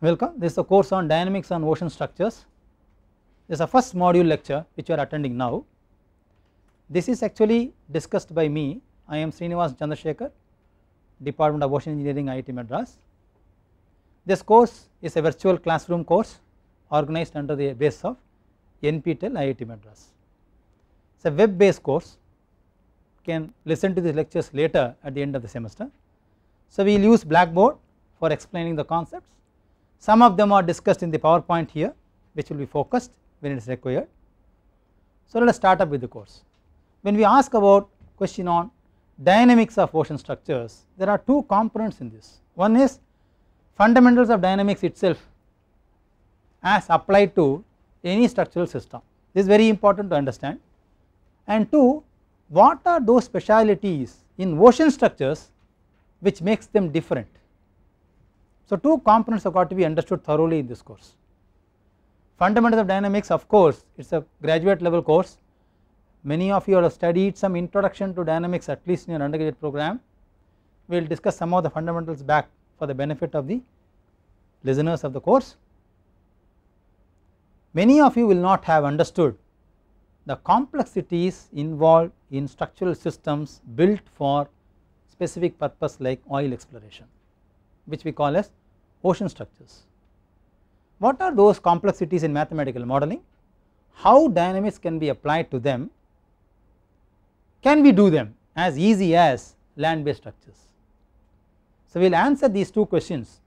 Welcome this is a course on dynamics on ocean structures this is a first module lecture which you are attending now. This is actually discussed by me I am Srinivas Chandrasekhar Department of Ocean Engineering IIT Madras. This course is a virtual classroom course organized under the base of NPTEL IIT Madras. It is a web based course you can listen to these lectures later at the end of the semester. So we will use blackboard for explaining the concepts some of them are discussed in the PowerPoint here which will be focused when it is required. So let us start up with the course. When we ask about question on dynamics of ocean structures there are two components in this. One is fundamentals of dynamics itself as applied to any structural system this is very important to understand and two what are those specialities in ocean structures which makes them different so, two components have got to be understood thoroughly in this course. Fundamentals of dynamics of course it is a graduate level course many of you have studied some introduction to dynamics at least in your undergraduate program we will discuss some of the fundamentals back for the benefit of the listeners of the course. Many of you will not have understood the complexities involved in structural systems built for specific purpose like oil exploration which we call as ocean structures. What are those complexities in mathematical modeling? How dynamics can be applied to them? Can we do them as easy as land based structures? So, we will answer these two questions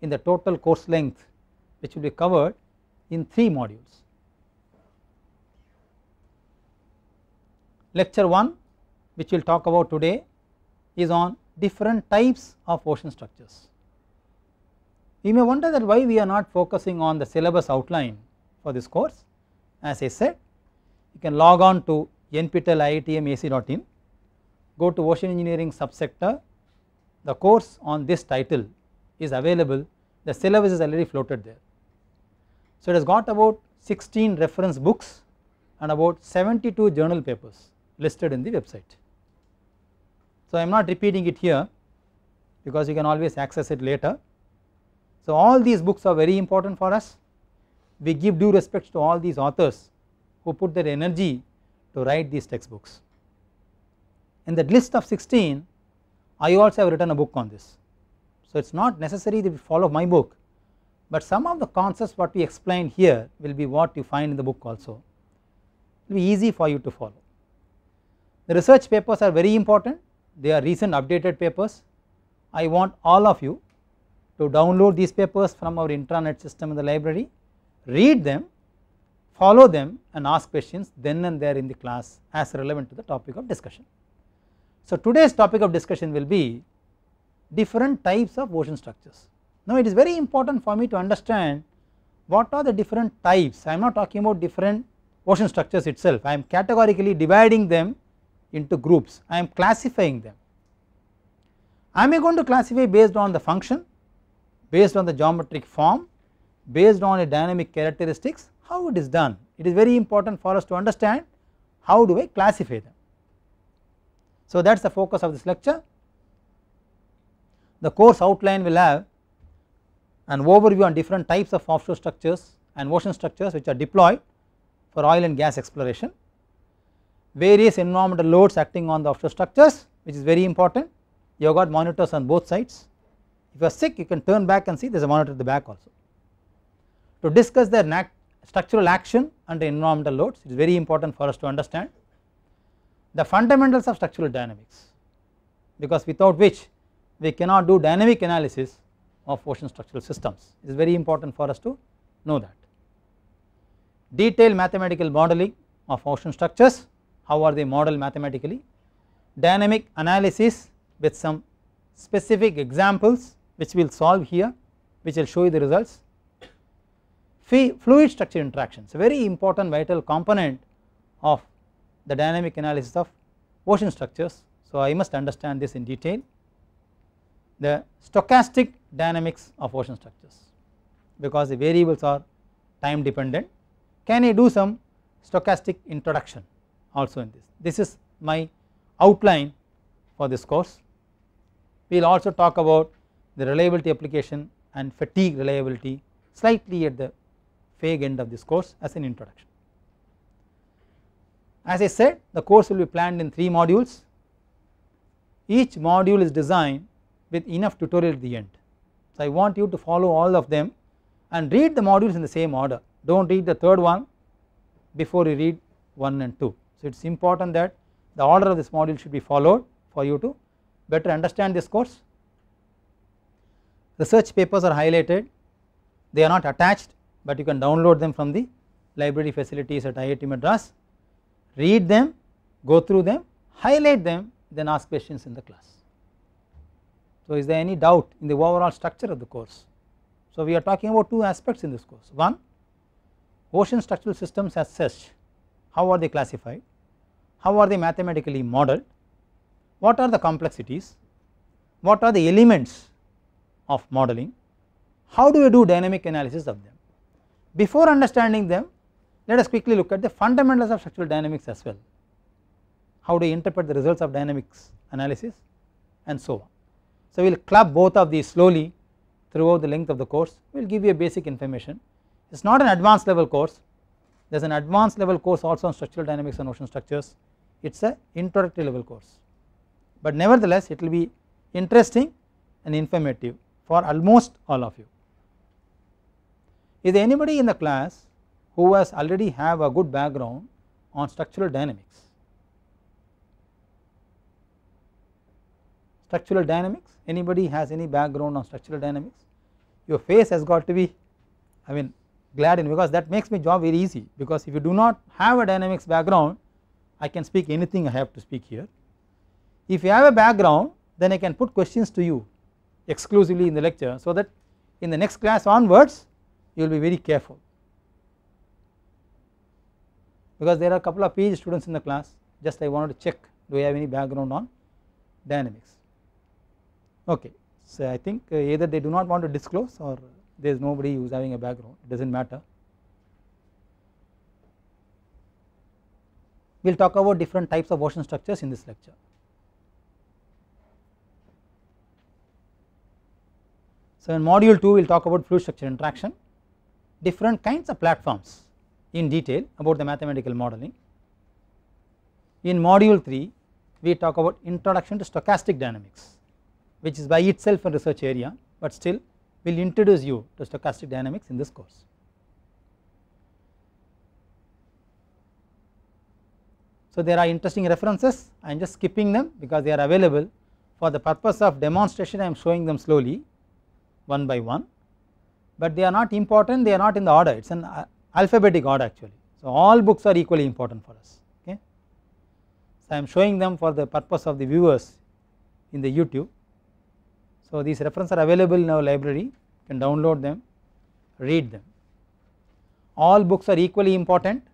in the total course length which will be covered in 3 modules. Lecture 1 which we will talk about today is on different types of ocean structures. You may wonder that why we are not focusing on the syllabus outline for this course. As I said, you can log on to nptel.iitm.ac.in, go to ocean engineering subsector, the course on this title is available, the syllabus is already floated there. So it has got about 16 reference books and about 72 journal papers listed in the website. So I am not repeating it here because you can always access it later. So all these books are very important for us we give due respect to all these authors who put their energy to write these textbooks. In that list of 16 I also have written a book on this so it is not necessary that you follow my book but some of the concepts what we explain here will be what you find in the book also it will be easy for you to follow. The research papers are very important they are recent updated papers I want all of you to download these papers from our intranet system in the library, read them, follow them and ask questions then and there in the class as relevant to the topic of discussion. So today's topic of discussion will be different types of ocean structures. Now it is very important for me to understand what are the different types, I am not talking about different ocean structures itself, I am categorically dividing them into groups, I am classifying them. I Am going to classify based on the function based on the geometric form, based on a dynamic characteristics how it is done. It is very important for us to understand how do I classify them. So that is the focus of this lecture. The course outline will have an overview on different types of offshore structures and ocean structures which are deployed for oil and gas exploration, various environmental loads acting on the offshore structures which is very important. You have got monitors on both sides if you are sick you can turn back and see there is a monitor at the back also. To discuss their structural action under environmental loads it is very important for us to understand the fundamentals of structural dynamics because without which we cannot do dynamic analysis of ocean structural systems it is very important for us to know that. Detailed mathematical modeling of ocean structures how are they modeled mathematically dynamic analysis with some specific examples which we will solve here which will show you the results. Phi fluid structure interactions a very important vital component of the dynamic analysis of ocean structures. So I must understand this in detail the stochastic dynamics of ocean structures because the variables are time dependent can I do some stochastic introduction also in this. This is my outline for this course. We will also talk about the reliability application and fatigue reliability slightly at the vague end of this course as an introduction. As I said the course will be planned in 3 modules, each module is designed with enough tutorial at the end. So I want you to follow all of them and read the modules in the same order, do not read the third one before you read 1 and 2. So it is important that the order of this module should be followed for you to better understand this course Research papers are highlighted, they are not attached but you can download them from the library facilities at IIT Madras, read them, go through them, highlight them then ask questions in the class. So is there any doubt in the overall structure of the course? So we are talking about two aspects in this course, one ocean structural systems as such, how are they classified, how are they mathematically modeled, what are the complexities, what are the elements of modeling, how do we do dynamic analysis of them? Before understanding them, let us quickly look at the fundamentals of structural dynamics as well. How do we interpret the results of dynamics analysis and so on. So, we will club both of these slowly throughout the length of the course, we will give you a basic information. It is not an advanced level course, there is an advanced level course also on structural dynamics and ocean structures, it is a introductory level course. But nevertheless, it will be interesting and informative for almost all of you. Is there anybody in the class who has already have a good background on structural dynamics? Structural dynamics, anybody has any background on structural dynamics? Your face has got to be I mean glad in because that makes my job very easy because if you do not have a dynamics background I can speak anything I have to speak here. If you have a background then I can put questions to you exclusively in the lecture so that in the next class onwards you will be very careful because there are a couple of PhD students in the class just I wanted to check do we have any background on dynamics okay so I think uh, either they do not want to disclose or there is nobody who is having a background it does not matter we will talk about different types of ocean structures in this lecture. So, in module 2 we will talk about fluid structure interaction, different kinds of platforms in detail about the mathematical modeling. In module 3 we talk about introduction to stochastic dynamics which is by itself a research area but still we will introduce you to stochastic dynamics in this course. So there are interesting references I am just skipping them because they are available for the purpose of demonstration I am showing them slowly one by one, but they are not important they are not in the order it is an uh, alphabetic order actually. So, all books are equally important for us okay. So, I am showing them for the purpose of the viewers in the YouTube. So, these references are available in our library you can download them read them. All books are equally important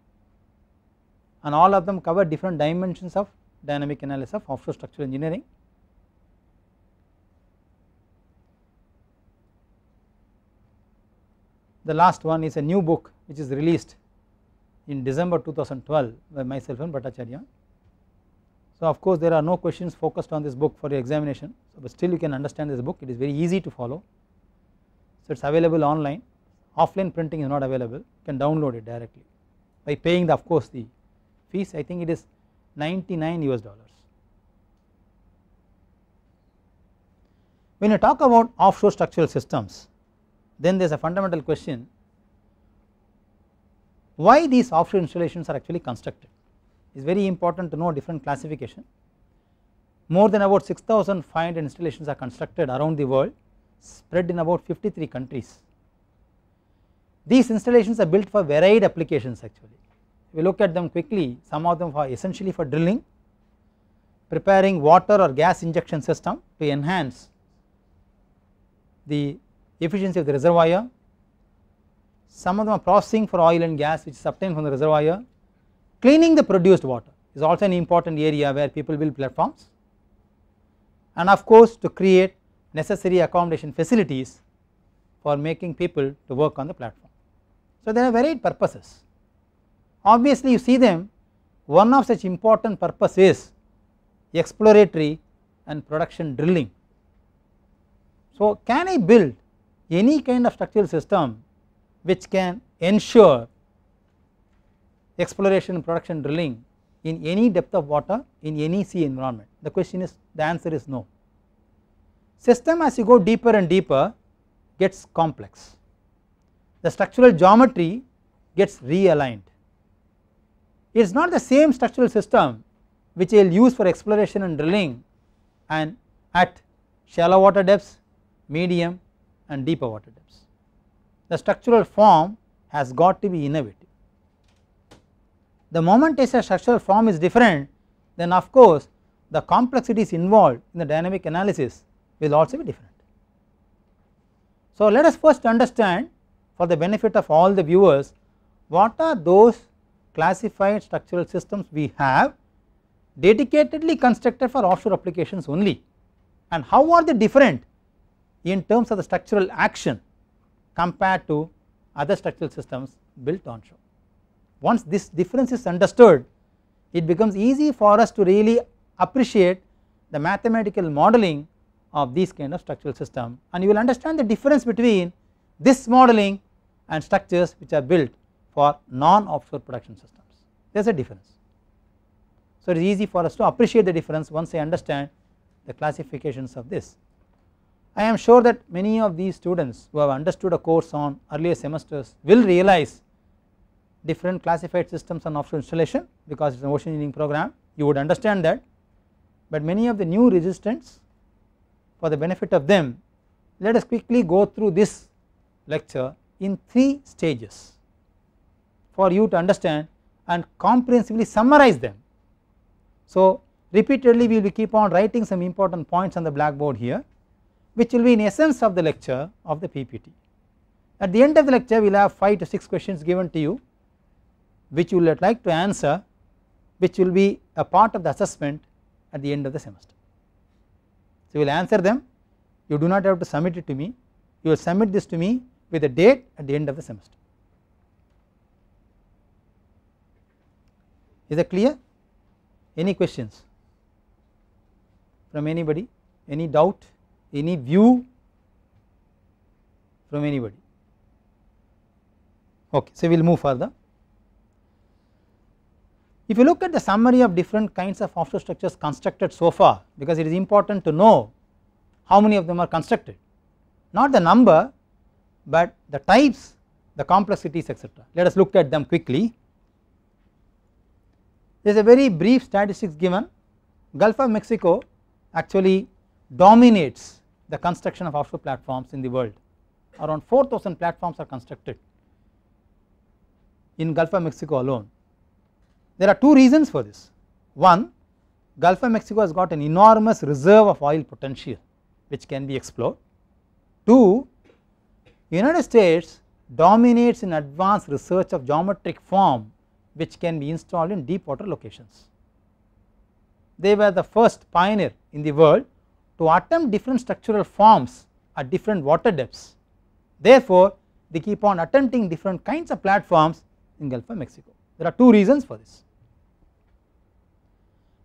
and all of them cover different dimensions of dynamic analysis of offshore structural engineering The last one is a new book which is released in December 2012 by myself and Bhattacharya. So of course there are no questions focused on this book for your examination but still you can understand this book it is very easy to follow. So it is available online offline printing is not available you can download it directly by paying the of course the fees I think it is 99 US dollars. When you talk about offshore structural systems then there is a fundamental question why these offshore installations are actually constructed it is very important to know different classification. More than about 6500 installations are constructed around the world spread in about 53 countries. These installations are built for varied applications actually we look at them quickly some of them are essentially for drilling preparing water or gas injection system to enhance the efficiency of the reservoir, some of them are processing for oil and gas which is obtained from the reservoir, cleaning the produced water is also an important area where people build platforms and of course to create necessary accommodation facilities for making people to work on the platform. So there are varied purposes. Obviously you see them one of such important purpose is exploratory and production drilling. So can I build any kind of structural system which can ensure exploration production drilling in any depth of water in any sea environment the question is the answer is no system as you go deeper and deeper gets complex the structural geometry gets realigned it is not the same structural system which I will use for exploration and drilling and at shallow water depths medium and deeper water depths. The structural form has got to be innovative. The moment a structural form is different then of course the complexities involved in the dynamic analysis will also be different. So let us first understand for the benefit of all the viewers what are those classified structural systems we have dedicatedly constructed for offshore applications only and how are they different in terms of the structural action compared to other structural systems built on shore. Once this difference is understood it becomes easy for us to really appreciate the mathematical modeling of these kind of structural system and you will understand the difference between this modeling and structures which are built for non-offshore production systems there is a difference. So it is easy for us to appreciate the difference once I understand the classifications of this. I am sure that many of these students who have understood a course on earlier semesters will realize different classified systems and offshore installation because it is an ocean engineering program you would understand that but many of the new resistants for the benefit of them let us quickly go through this lecture in 3 stages for you to understand and comprehensively summarize them. So repeatedly we will keep on writing some important points on the blackboard here which will be in essence of the lecture of the PPT. At the end of the lecture we will have 5 to 6 questions given to you which you will like to answer which will be a part of the assessment at the end of the semester. So you will answer them you do not have to submit it to me you will submit this to me with a date at the end of the semester. Is that clear? Any questions from anybody any doubt? any view from anybody. Okay, so we will move further. If you look at the summary of different kinds of offshore structures constructed so far because it is important to know how many of them are constructed not the number but the types the complexities etc. Let us look at them quickly. There is a very brief statistics given Gulf of Mexico actually dominates the construction of offshore platforms in the world around 4000 platforms are constructed in Gulf of Mexico alone. There are two reasons for this. One, Gulf of Mexico has got an enormous reserve of oil potential which can be explored. Two, United States dominates in advanced research of geometric form which can be installed in deep water locations. They were the first pioneer in the world to attempt different structural forms at different water depths. Therefore, they keep on attempting different kinds of platforms in Gulf of Mexico. There are two reasons for this.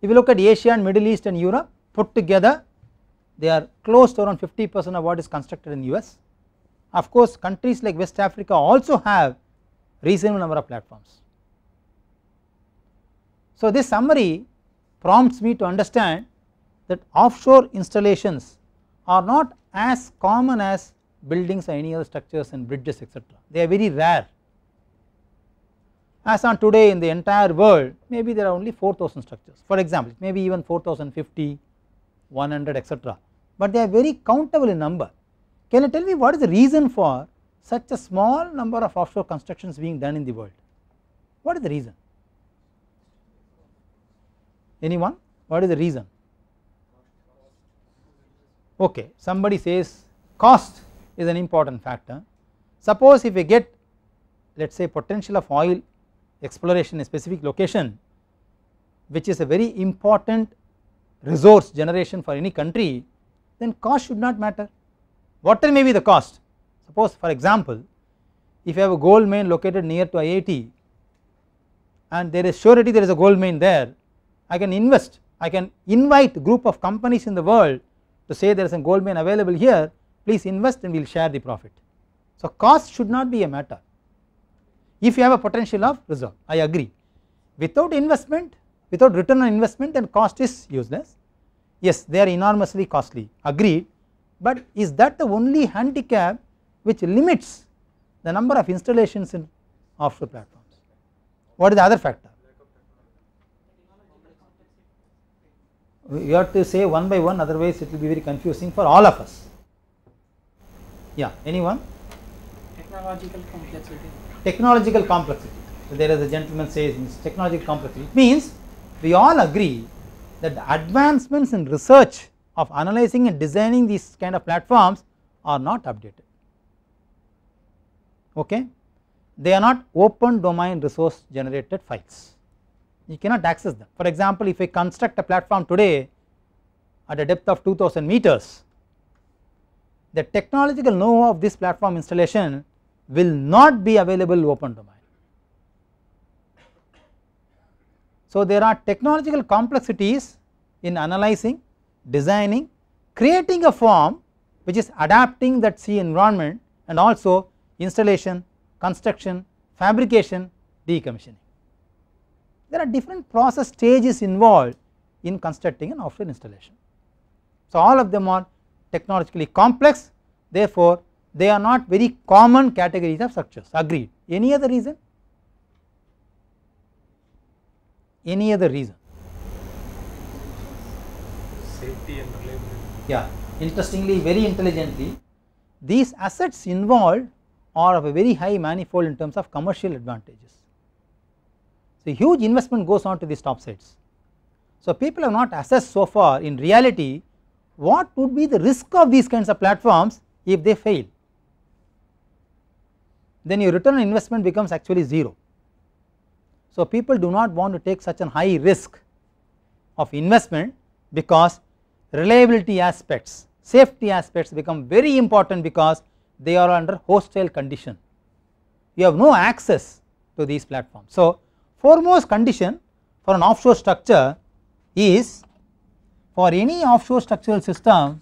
If you look at Asia and Middle East and Europe put together, they are close to around 50 percent of what is constructed in US. Of course, countries like West Africa also have reasonable number of platforms. So, this summary prompts me to understand that offshore installations are not as common as buildings or any other structures and bridges etc. They are very rare. As on today in the entire world maybe there are only 4000 structures for example maybe even 4050, 100 etc. but they are very countable in number. Can you tell me what is the reason for such a small number of offshore constructions being done in the world? What is the reason? Anyone? What is the reason? okay somebody says cost is an important factor suppose if we get let us say potential of oil exploration in a specific location which is a very important resource generation for any country then cost should not matter water may be the cost suppose for example if you have a gold mine located near to IIT and there is surety there is a gold mine there I can invest I can invite group of companies in the world to say there is a gold mine available here please invest and we will share the profit. So cost should not be a matter if you have a potential of reserve I agree without investment without return on investment then cost is useless yes they are enormously costly agreed but is that the only handicap which limits the number of installations in offshore platforms what is the other factor you have to say one by one otherwise it will be very confusing for all of us. Yeah, anyone? Technological complexity. Technological complexity. So there is a gentleman says technological complexity. It means we all agree that the advancements in research of analyzing and designing these kind of platforms are not updated. Okay, they are not open domain resource generated files you cannot access them. For example, if I construct a platform today at a depth of 2000 meters, the technological know-how of this platform installation will not be available open domain. So, there are technological complexities in analyzing, designing, creating a form which is adapting that sea environment and also installation, construction, fabrication, decommissioning there are different process stages involved in constructing an offshore installation. So, all of them are technologically complex therefore, they are not very common categories of structures agreed any other reason any other reason safety and reliability yeah interestingly very intelligently these assets involved are of a very high manifold in terms of commercial advantages the huge investment goes on to these top sites, So people have not assessed so far in reality what would be the risk of these kinds of platforms if they fail then your return on investment becomes actually 0. So people do not want to take such an high risk of investment because reliability aspects, safety aspects become very important because they are under hostile condition. You have no access to these platforms. So Foremost condition for an offshore structure is for any offshore structural system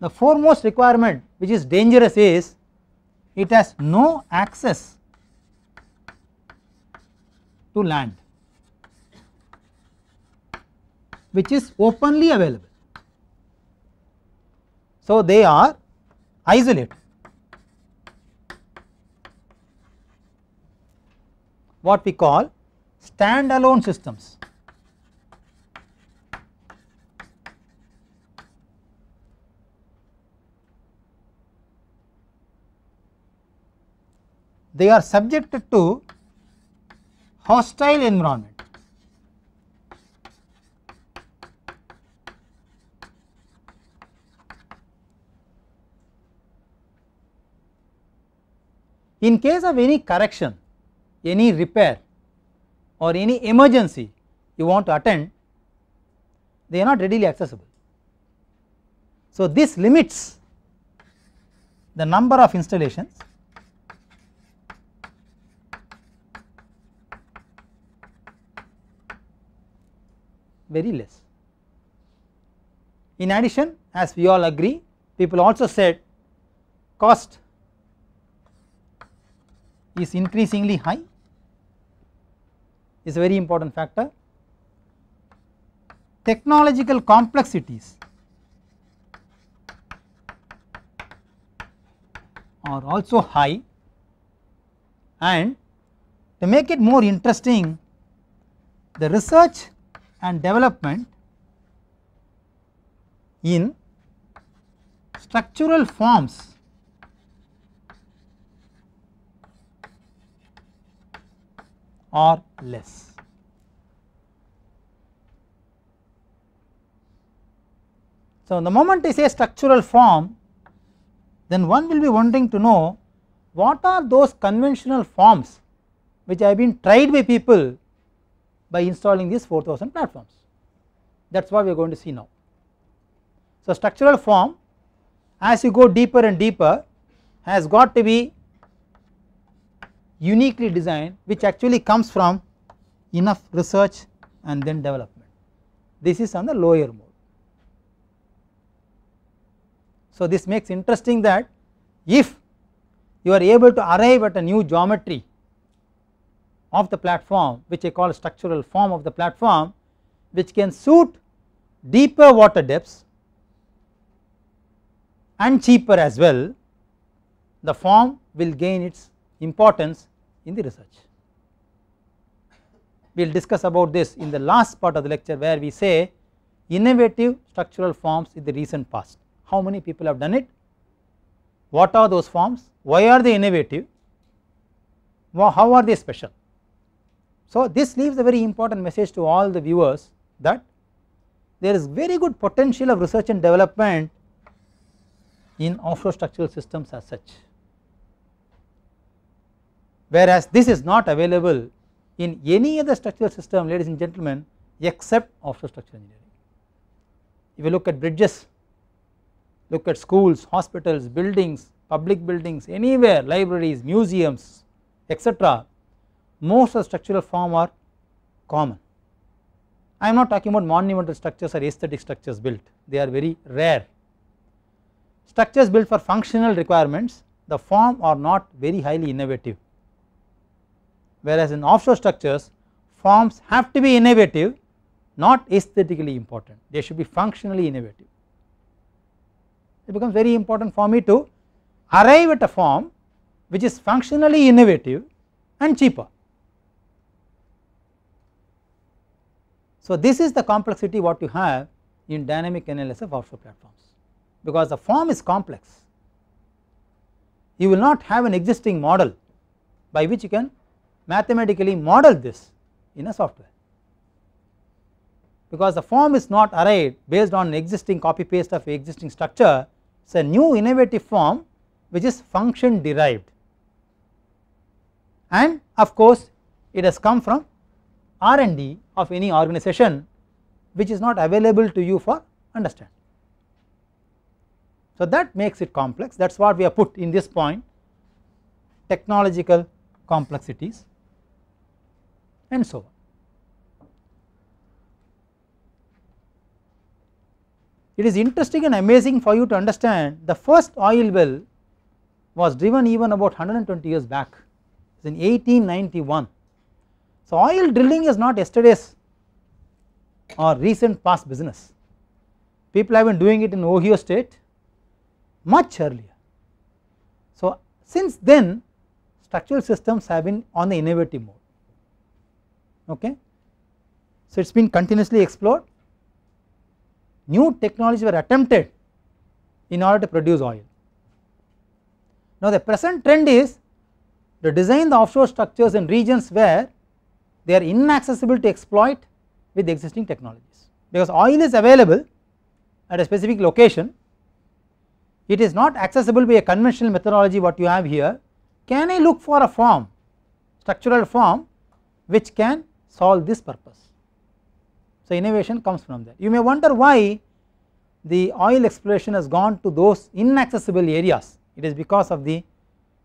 the foremost requirement which is dangerous is it has no access to land which is openly available. So, they are isolate what we call standalone systems. They are subjected to hostile environment. In case of any correction, any repair or any emergency you want to attend, they are not readily accessible. So, this limits the number of installations very less. In addition as we all agree people also said cost is increasingly high is a very important factor. Technological complexities are also high and to make it more interesting the research and development in structural forms or less. So, the moment I say structural form then one will be wanting to know what are those conventional forms which have been tried by people by installing these 4000 platforms that is what we are going to see now. So, structural form as you go deeper and deeper has got to be uniquely designed which actually comes from enough research and then development. This is on the lower mode. So this makes interesting that if you are able to arrive at a new geometry of the platform which I call structural form of the platform which can suit deeper water depths and cheaper as well the form will gain its importance in the research. We will discuss about this in the last part of the lecture where we say innovative structural forms in the recent past. How many people have done it? What are those forms? Why are they innovative? How are they special? So, this leaves a very important message to all the viewers that there is very good potential of research and development in offshore structural systems as such whereas this is not available in any other structural system ladies and gentlemen except offshore structural engineering. If you look at bridges, look at schools, hospitals, buildings, public buildings, anywhere libraries, museums etc most of the structural form are common. I am not talking about monumental structures or aesthetic structures built they are very rare. Structures built for functional requirements the form are not very highly innovative whereas in offshore structures forms have to be innovative not aesthetically important they should be functionally innovative. It becomes very important for me to arrive at a form which is functionally innovative and cheaper. So this is the complexity what you have in dynamic analysis of offshore platforms because the form is complex you will not have an existing model by which you can mathematically model this in a software because the form is not arrived based on existing copy paste of existing structure it is a new innovative form which is function derived and of course it has come from R&D of any organization which is not available to you for understand. So that makes it complex that is what we have put in this point technological complexities and so on. It is interesting and amazing for you to understand the first oil well was driven even about 120 years back in 1891. So, oil drilling is not yesterday's or recent past business. People have been doing it in Ohio state much earlier. So, since then structural systems have been on the innovative mode okay. So it has been continuously explored new technologies were attempted in order to produce oil. Now the present trend is to design the offshore structures in regions where they are inaccessible to exploit with existing technologies because oil is available at a specific location it is not accessible by a conventional methodology what you have here can I look for a form structural form which can solve this purpose. So, innovation comes from there. You may wonder why the oil exploration has gone to those inaccessible areas, it is because of the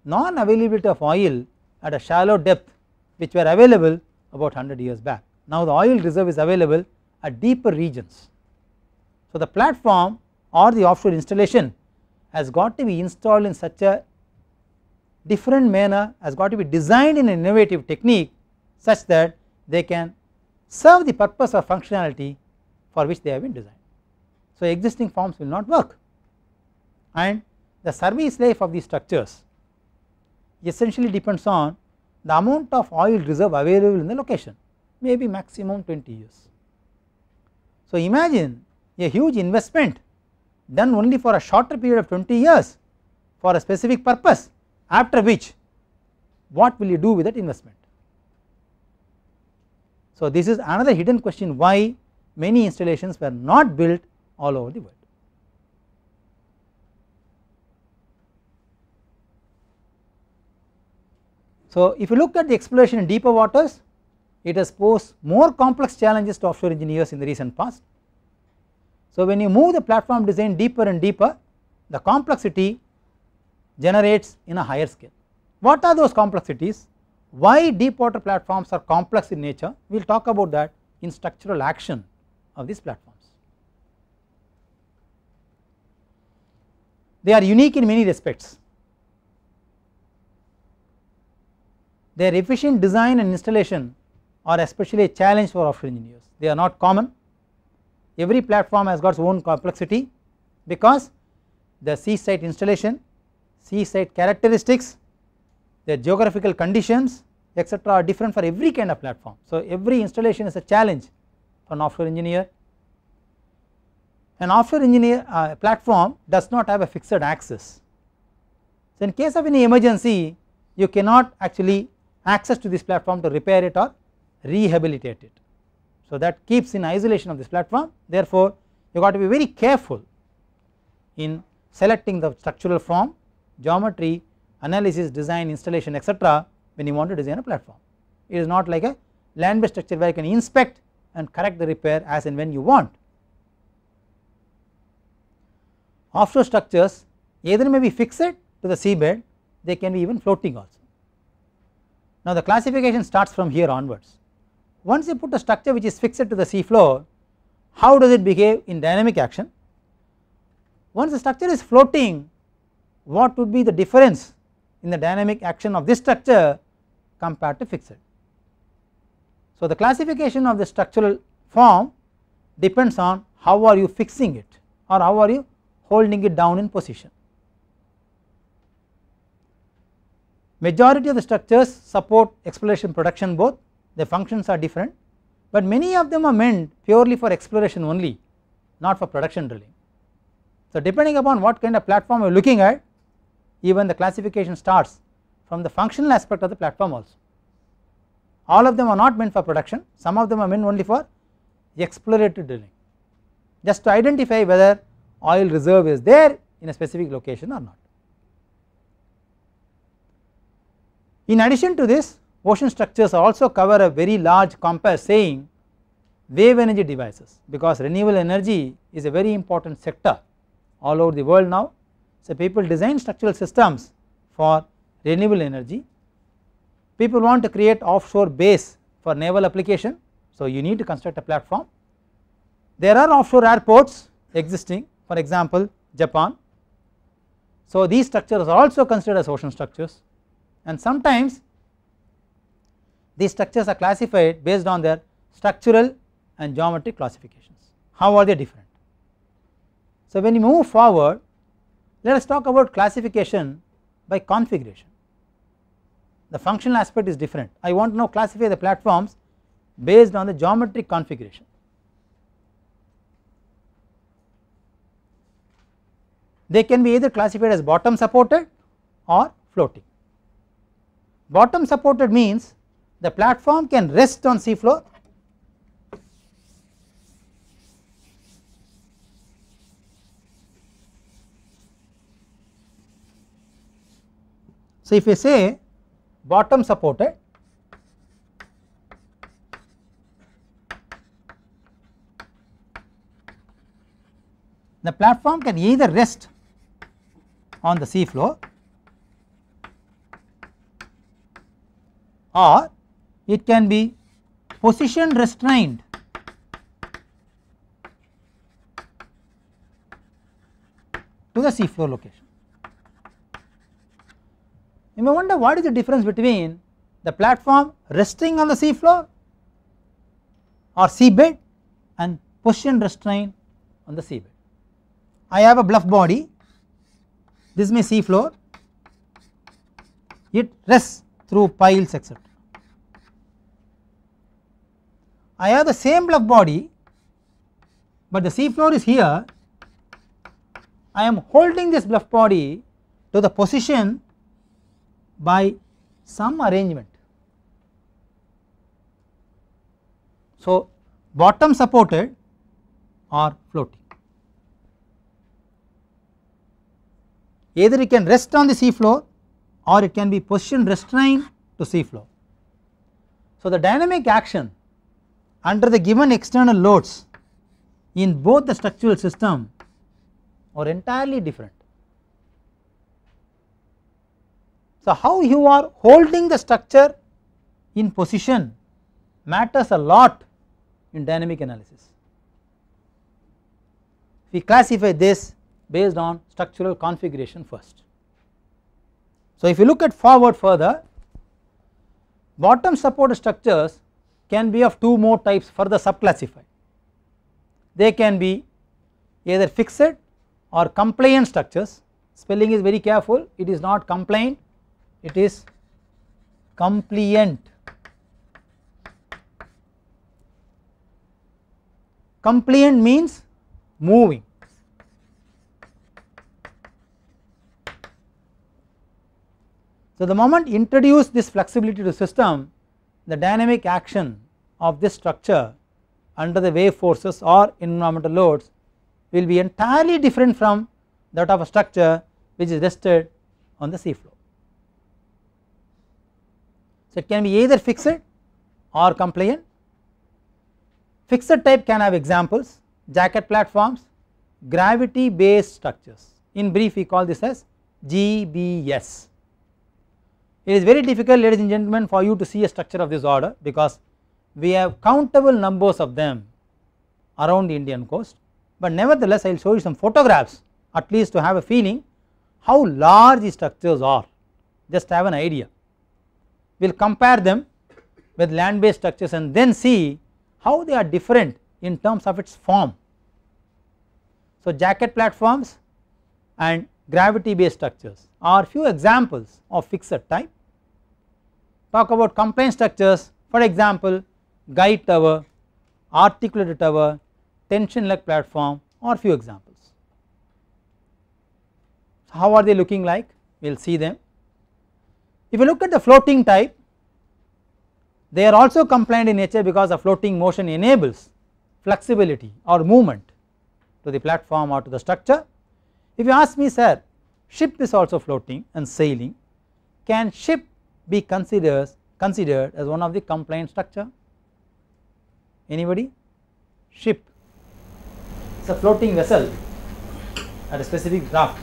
non availability of oil at a shallow depth which were available about 100 years back. Now, the oil reserve is available at deeper regions. So, the platform or the offshore installation has got to be installed in such a different manner, has got to be designed in an innovative technique such that they can serve the purpose or functionality for which they have been designed. So existing forms will not work and the service life of these structures essentially depends on the amount of oil reserve available in the location May be maximum 20 years. So imagine a huge investment done only for a shorter period of 20 years for a specific purpose after which what will you do with that investment so this is another hidden question why many installations were not built all over the world. So if you look at the exploration in deeper waters it has posed more complex challenges to offshore engineers in the recent past. So when you move the platform design deeper and deeper the complexity generates in a higher scale. What are those complexities? Why deep water platforms are complex in nature we will talk about that in structural action of these platforms. They are unique in many respects. Their efficient design and installation are especially a challenge for offshore engineers. They are not common. Every platform has got its own complexity because the sea site installation, sea site characteristics their geographical conditions etc are different for every kind of platform. So every installation is a challenge for an offshore engineer. An offshore engineer uh, platform does not have a fixed axis. So in case of any emergency you cannot actually access to this platform to repair it or rehabilitate it. So that keeps in isolation of this platform therefore you got to be very careful in selecting the structural form, geometry analysis, design, installation etc. when you want to design a platform. It is not like a land based structure where you can inspect and correct the repair as and when you want. Offshore structures either may be fixed to the seabed, they can be even floating also. Now the classification starts from here onwards. Once you put a structure which is fixed to the sea floor, how does it behave in dynamic action? Once the structure is floating, what would be the difference in the dynamic action of this structure compared to fixed. So, the classification of the structural form depends on how are you fixing it or how are you holding it down in position. Majority of the structures support exploration production both their functions are different, but many of them are meant purely for exploration only not for production drilling. So, depending upon what kind of platform you are looking at even the classification starts from the functional aspect of the platform also. All of them are not meant for production, some of them are meant only for exploratory drilling just to identify whether oil reserve is there in a specific location or not. In addition to this ocean structures also cover a very large compass saying wave energy devices because renewable energy is a very important sector all over the world now so, people design structural systems for renewable energy, people want to create offshore base for naval application. So, you need to construct a platform. There are offshore airports existing for example, Japan. So, these structures are also considered as ocean structures and sometimes these structures are classified based on their structural and geometric classifications. How are they different? So, when you move forward let us talk about classification by configuration. The functional aspect is different. I want to now classify the platforms based on the geometric configuration. They can be either classified as bottom supported or floating. Bottom supported means the platform can rest on sea floor. So, if we say bottom supported the platform can either rest on the sea floor or it can be position restrained to the sea floor location. You may wonder what is the difference between the platform resting on the sea floor or seabed and position restraint on the seabed. I have a bluff body, this may sea floor, it rests through piles etc. I have the same bluff body, but the sea floor is here. I am holding this bluff body to the position by some arrangement. So, bottom supported or floating. Either it can rest on the sea floor or it can be positioned restrained to sea floor. So, the dynamic action under the given external loads in both the structural system are entirely different. So, how you are holding the structure in position matters a lot in dynamic analysis. We classify this based on structural configuration first. So, if you look at forward further bottom support structures can be of two more types further subclassified. They can be either fixed or compliant structures spelling is very careful it is not compliant it is compliant. Compliant means moving. So, the moment introduce this flexibility to system the dynamic action of this structure under the wave forces or environmental loads will be entirely different from that of a structure which is rested on the sea floor. So, it can be either fixed or compliant. Fixed type can have examples jacket platforms, gravity based structures in brief we call this as GBS. It is very difficult ladies and gentlemen for you to see a structure of this order because we have countable numbers of them around the Indian coast, but nevertheless I will show you some photographs at least to have a feeling how large these structures are just have an idea we will compare them with land based structures and then see how they are different in terms of its form. So jacket platforms and gravity based structures are few examples of fixed type. Talk about compliant structures for example guide tower, articulated tower, tension leg platform or few examples. So how are they looking like? We will see them. If you look at the floating type, they are also compliant in nature because the floating motion enables flexibility or movement to the platform or to the structure. If you ask me sir, ship is also floating and sailing, can ship be considered, considered as one of the compliant structure? Anybody? Ship is a floating vessel at a specific draft.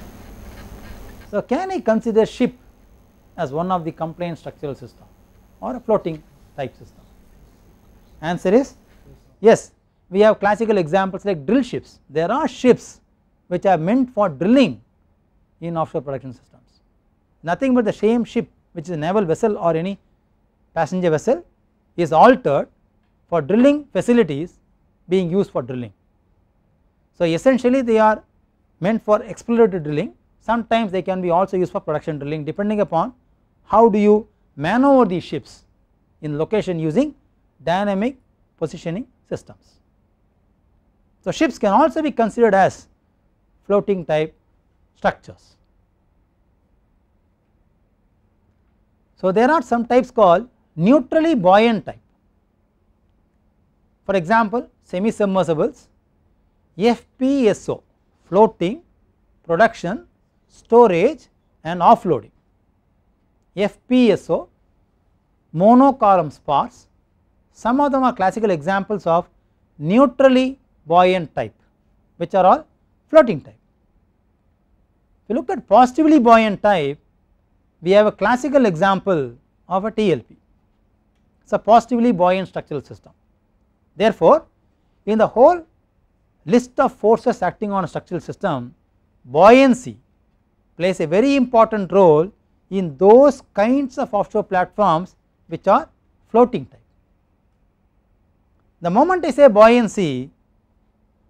So, can I consider ship as one of the compliant structural system or a floating type system. Answer is yes we have classical examples like drill ships there are ships which are meant for drilling in offshore production systems nothing but the same ship which is a naval vessel or any passenger vessel is altered for drilling facilities being used for drilling. So essentially they are meant for exploratory drilling sometimes they can be also used for production drilling depending upon how do you maneuver these ships in location using dynamic positioning systems. So ships can also be considered as floating type structures. So there are some types called neutrally buoyant type. For example, semi submersibles, FPSO floating production storage and offloading. FPSO, monocolumn spars, some of them are classical examples of neutrally buoyant type which are all floating type. If you look at positively buoyant type, we have a classical example of a TLP, it is a positively buoyant structural system. Therefore, in the whole list of forces acting on a structural system, buoyancy plays a very important role in those kinds of offshore platforms which are floating type. The moment I say buoyancy,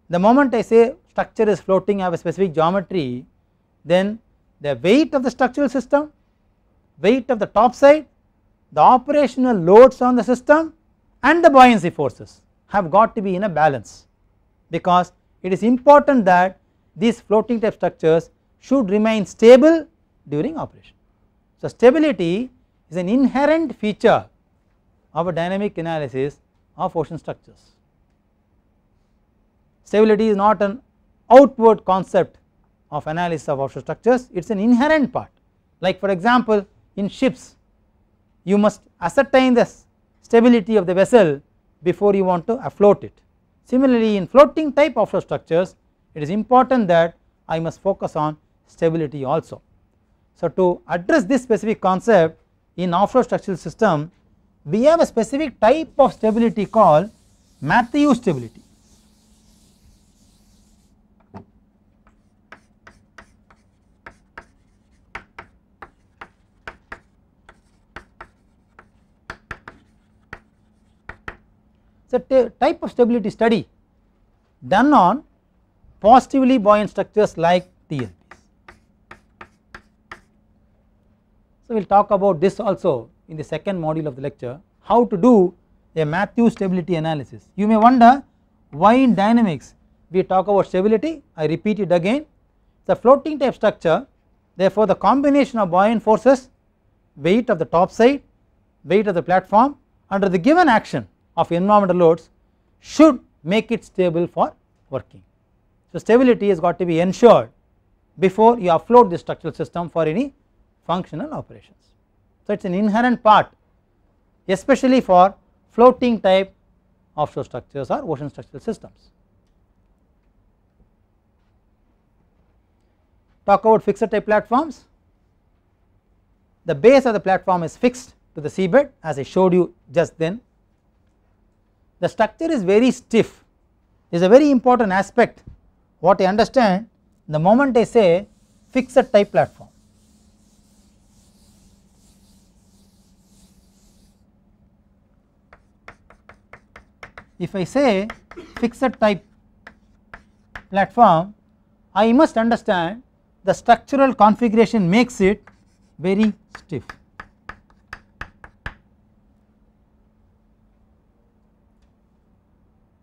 the moment I say structure is floating have a specific geometry, then the weight of the structural system, weight of the top side, the operational loads on the system and the buoyancy forces have got to be in a balance because it is important that these floating type structures should remain stable during operation. So, stability is an inherent feature of a dynamic analysis of ocean structures. Stability is not an outward concept of analysis of offshore structures, it is an inherent part. Like for example, in ships, you must ascertain the stability of the vessel before you want to afloat it. Similarly, in floating type offshore structures, it is important that I must focus on stability also. So, to address this specific concept in offshore structural system we have a specific type of stability called Matthew stability. So type of stability study done on positively buoyant structures like TL. we will talk about this also in the second module of the lecture how to do a Matthew stability analysis. You may wonder why in dynamics we talk about stability I repeat it again the floating type structure therefore the combination of buoyant forces weight of the top side weight of the platform under the given action of environmental loads should make it stable for working. So, stability has got to be ensured before you offload the structural system for any functional operations. So it is an inherent part especially for floating type offshore structures or ocean structural systems. Talk about fixed type platforms. The base of the platform is fixed to the seabed as I showed you just then. The structure is very stiff is a very important aspect what I understand the moment I say fixed type platform if I say fixed type platform I must understand the structural configuration makes it very stiff.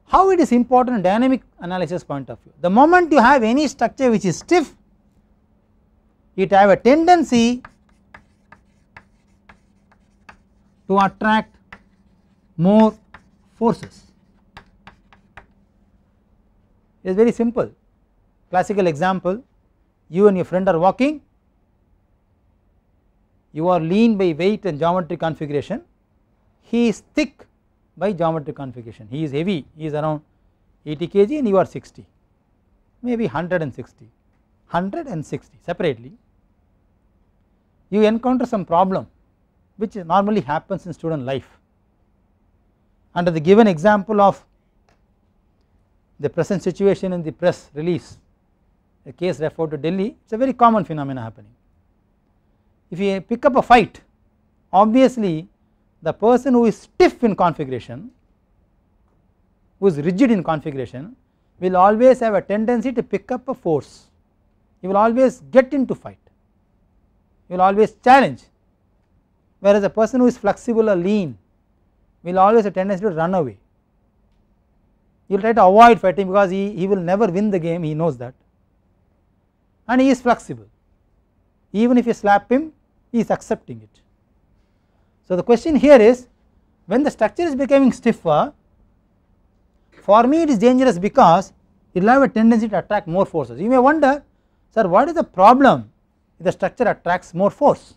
How it is important dynamic analysis point of view? The moment you have any structure which is stiff it have a tendency to attract more forces is very simple classical example you and your friend are walking you are lean by weight and geometric configuration he is thick by geometric configuration he is heavy he is around 80 kg and you are 60 maybe 160 160 separately you encounter some problem which normally happens in student life under the given example of the present situation in the press release a case referred to Delhi it is a very common phenomenon happening. If you pick up a fight obviously the person who is stiff in configuration who is rigid in configuration will always have a tendency to pick up a force he will always get into fight he will always challenge whereas a person who is flexible or lean will always have a tendency to run away you will try to avoid fighting because he, he will never win the game he knows that and he is flexible even if you slap him he is accepting it. So the question here is when the structure is becoming stiffer for me it is dangerous because it will have a tendency to attract more forces. You may wonder sir what is the problem if the structure attracts more force?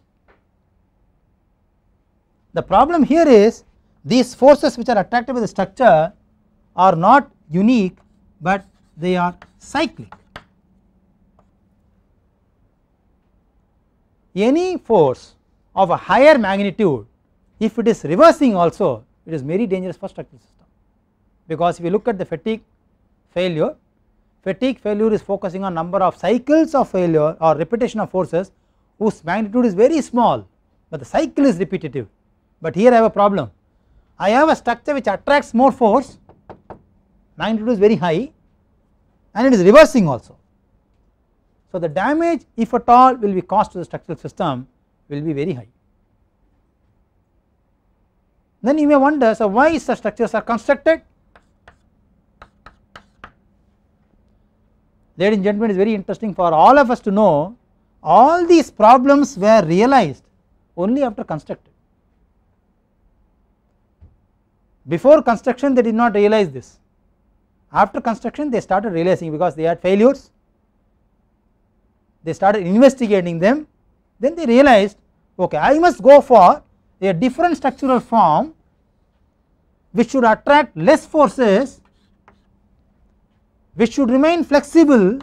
The problem here is these forces which are attracted by the structure are not unique but they are cyclic. Any force of a higher magnitude if it is reversing also it is very dangerous for structural system because if you look at the fatigue failure fatigue failure is focusing on number of cycles of failure or repetition of forces whose magnitude is very small but the cycle is repetitive but here I have a problem I have a structure which attracts more force magnitude is very high and it is reversing also. So the damage if at all will be caused to the structural system will be very high. Then you may wonder so why such structures are constructed ladies and gentlemen it is very interesting for all of us to know all these problems were realized only after construction. Before construction they did not realize this after construction they started realizing because they had failures they started investigating them then they realized okay I must go for a different structural form which should attract less forces which should remain flexible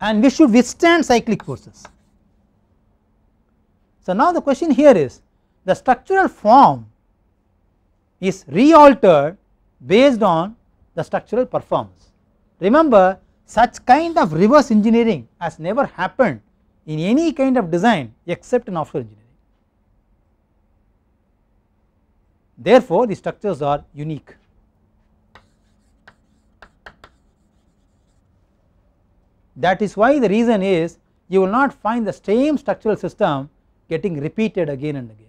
and which should withstand cyclic forces. So now the question here is the structural form is re-altered based on the structural performance. Remember such kind of reverse engineering has never happened in any kind of design except in offshore engineering. Therefore, the structures are unique. That is why the reason is you will not find the same structural system getting repeated again and again.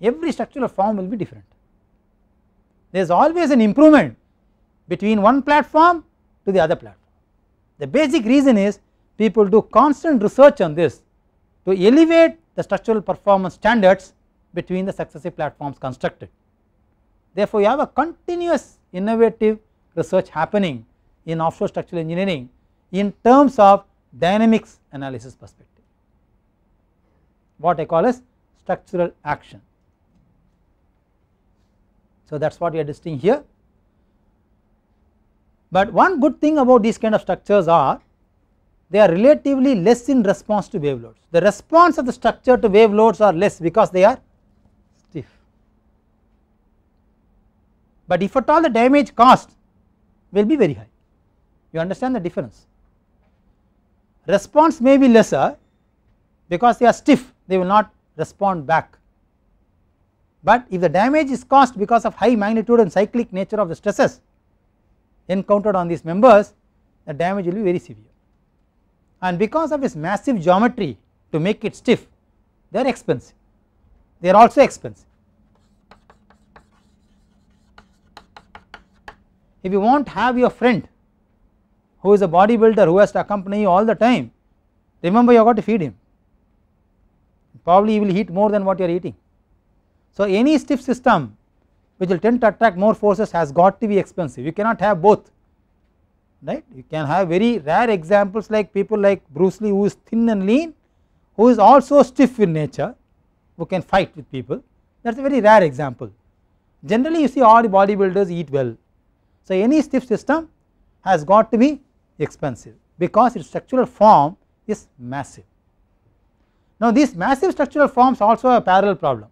Every structural form will be different there is always an improvement between one platform to the other platform. The basic reason is people do constant research on this to elevate the structural performance standards between the successive platforms constructed. Therefore, you have a continuous innovative research happening in offshore structural engineering in terms of dynamics analysis perspective what I call as structural action so that is what we are listing here. But one good thing about these kind of structures are they are relatively less in response to wave loads. The response of the structure to wave loads are less because they are stiff. But if at all the damage caused will be very high, you understand the difference. Response may be lesser because they are stiff, they will not respond back but if the damage is caused because of high magnitude and cyclic nature of the stresses encountered on these members the damage will be very severe and because of its massive geometry to make it stiff they are expensive they are also expensive. If you want to have your friend who is a bodybuilder who has to accompany you all the time remember you have got to feed him probably he will eat more than what you are eating so, any stiff system which will tend to attract more forces has got to be expensive you cannot have both right you can have very rare examples like people like Bruce Lee who is thin and lean who is also stiff in nature who can fight with people that is a very rare example generally you see all bodybuilders eat well so any stiff system has got to be expensive because its structural form is massive now these massive structural forms also have a parallel problem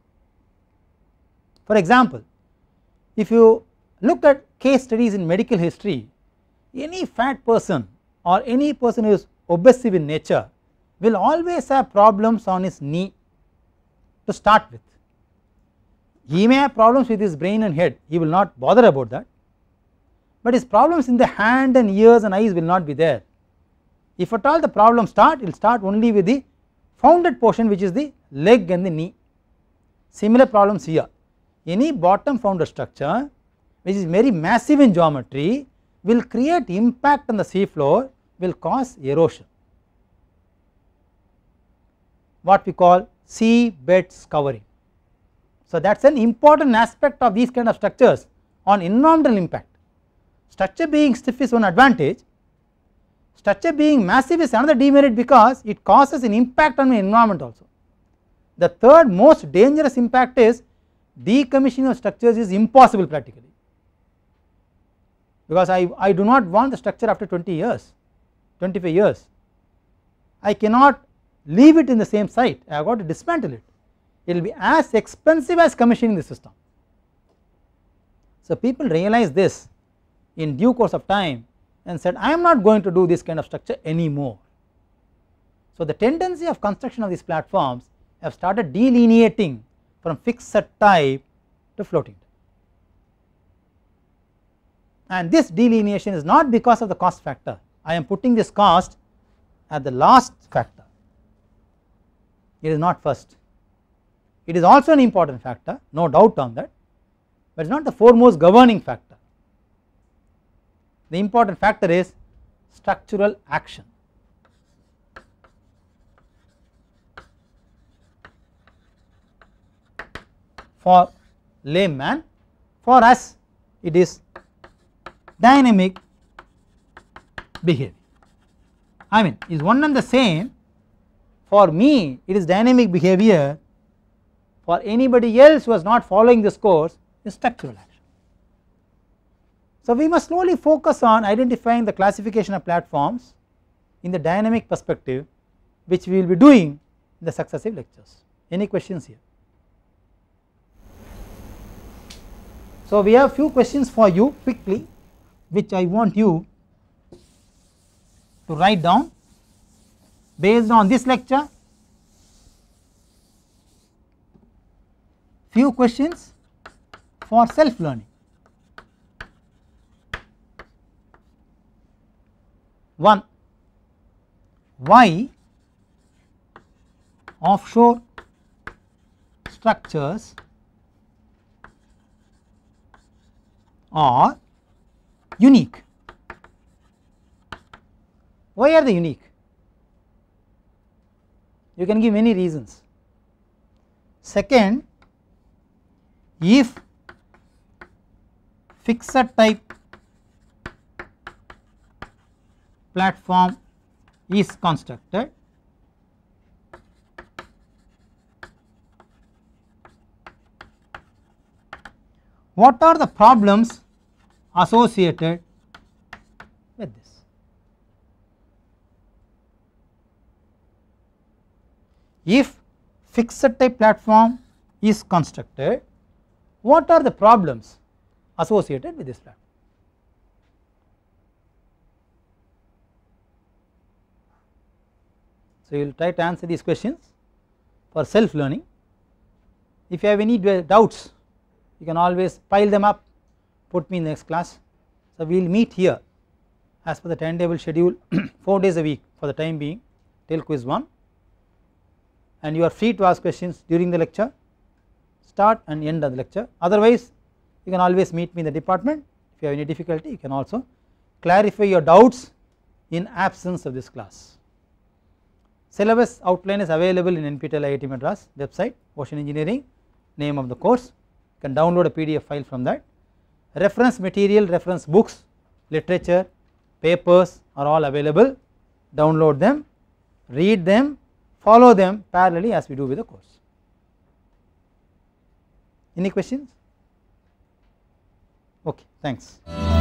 for example, if you look at case studies in medical history, any fat person or any person who is obsessive in nature will always have problems on his knee to start with. He may have problems with his brain and head, he will not bother about that, but his problems in the hand and ears and eyes will not be there. If at all the problem start, it will start only with the founded portion which is the leg and the knee. Similar problems here any bottom founder structure which is very massive in geometry will create impact on the seafloor will cause erosion what we call sea bed covering. So, that is an important aspect of these kind of structures on environmental impact. Structure being stiff is one advantage, structure being massive is another demerit because it causes an impact on the environment also. The third most dangerous impact is decommissioning of structures is impossible practically because I, I do not want the structure after 20 years 25 years I cannot leave it in the same site I have got to dismantle it it will be as expensive as commissioning the system. So people realize this in due course of time and said I am not going to do this kind of structure anymore. So the tendency of construction of these platforms have started delineating from fixed type to floating type. And this delineation is not because of the cost factor, I am putting this cost at the last factor, it is not first. It is also an important factor, no doubt on that, but it is not the foremost governing factor. The important factor is structural action. for layman for us it is dynamic behavior. I mean is one and the same for me it is dynamic behavior for anybody else who is not following this course is structural action. So we must slowly focus on identifying the classification of platforms in the dynamic perspective which we will be doing in the successive lectures. Any questions here? So, we have few questions for you quickly which I want you to write down based on this lecture few questions for self learning. 1 why offshore structures are unique. Why are they unique? You can give many reasons. Second, if fixed type platform is constructed, what are the problems associated with this. If fixed type platform is constructed, what are the problems associated with this platform? So, you will try to answer these questions for self learning. If you have any doubts, you can always pile them up put me in the next class. So, we will meet here as per the timetable schedule 4 days a week for the time being till quiz 1 and you are free to ask questions during the lecture start and end of the lecture otherwise you can always meet me in the department if you have any difficulty you can also clarify your doubts in absence of this class. Syllabus outline is available in NPTEL IIT Madras website ocean engineering name of the course you can download a PDF file from that reference material, reference books, literature, papers are all available, download them, read them, follow them parallelly as we do with the course. Any questions? Okay, thanks.